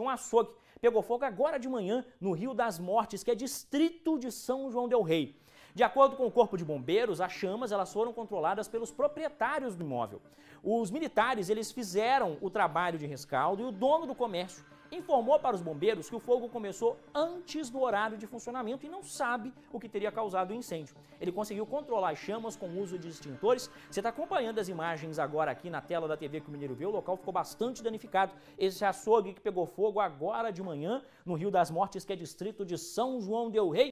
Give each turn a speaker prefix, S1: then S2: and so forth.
S1: um açougue pegou fogo agora de manhã no Rio das Mortes, que é distrito de São João del Rei. De acordo com o Corpo de Bombeiros, as chamas elas foram controladas pelos proprietários do imóvel. Os militares eles fizeram o trabalho de rescaldo e o dono do comércio informou para os bombeiros que o fogo começou antes do horário de funcionamento e não sabe o que teria causado o incêndio. Ele conseguiu controlar as chamas com o uso de extintores. Você está acompanhando as imagens agora aqui na tela da TV que o Mineiro viu. O local ficou bastante danificado. Esse açougue que pegou fogo agora de manhã no Rio das Mortes, que é distrito de São João del Rei.